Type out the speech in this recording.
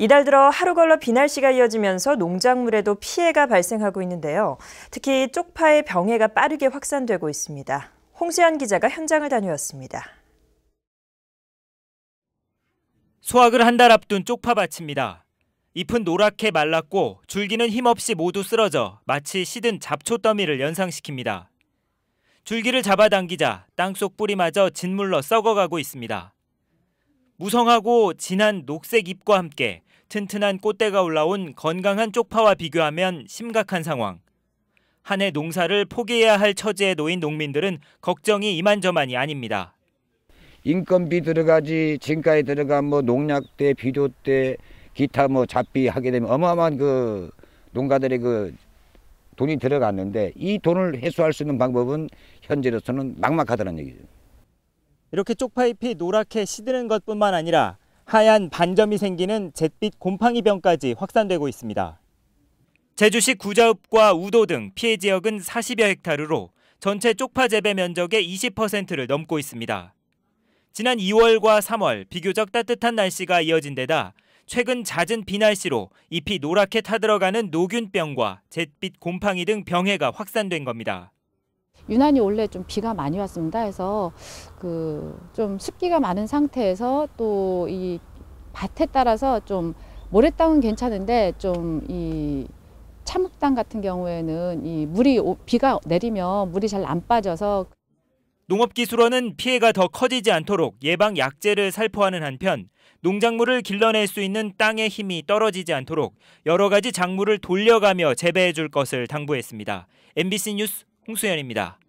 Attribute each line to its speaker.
Speaker 1: 이달 들어 하루 걸러 비 날씨가 이어지면서 농작물에도 피해가 발생하고 있는데요. 특히 쪽파의 병해가 빠르게 확산되고 있습니다. 홍세환 기자가 현장을 다녀왔습니다. 수확을 한 달
Speaker 2: 앞둔 쪽파밭입니다. 잎은 노랗게 말랐고 줄기는 힘없이 모두 쓰러져 마치 시든 잡초 더미를 연상시킵니다. 줄기를 잡아당기자 땅속 뿌리마저 짓물러 썩어가고 있습니다. 무성하고 진한 녹색 잎과 함께 튼튼한 꽃대가 올라온 건강한 쪽파와 비교하면 심각한 상황. 한 해 농사를 포기해야 할 처지에 놓인 농민들은 걱정이 이만저만이 아닙니다.
Speaker 3: 인건비 들어가지, 진가에 들어가 뭐 농약대, 비료대, 기타 뭐 잡비 하게 되면 어마어마한 그 농가들의 그 돈이 들어갔는데 이 돈을 해소할 수 있는 방법은 현재로서는 막막하다는 얘기죠.
Speaker 2: 이렇게 쪽파잎이 노랗게 시드는 것뿐만 아니라 하얀 반점이 생기는 잿빛 곰팡이 병까지 확산되고 있습니다. 제주시 구자읍과 우도 등 피해 지역은 40여 헥타르로 전체 쪽파 재배 면적의 20%를 넘고 있습니다. 지난 2월과 3월 비교적 따뜻한 날씨가 이어진 데다 최근 잦은 비 날씨로 잎이 노랗게 타들어가는 노균병과 잿빛 곰팡이 등 병해가 확산된 겁니다.
Speaker 4: 유난히 원래 좀 비가 많이 왔습니다. 해서 그 좀 습기가 많은 상태에서 또 이 밭에 따라서 좀 모래땅은 괜찮은데 좀이 참흙땅 같은 경우에는 이 물이 비가 내리면 물이 잘 안 빠져서 농업기술원은
Speaker 2: 피해가 더 커지지 않도록 예방 약재를 살포하는 한편 농작물을 길러낼 수 있는 땅의 힘이 떨어지지 않도록 여러 가지 작물을 돌려가며 재배해 줄 것을 당부했습니다. MBC 뉴스 홍수연입니다.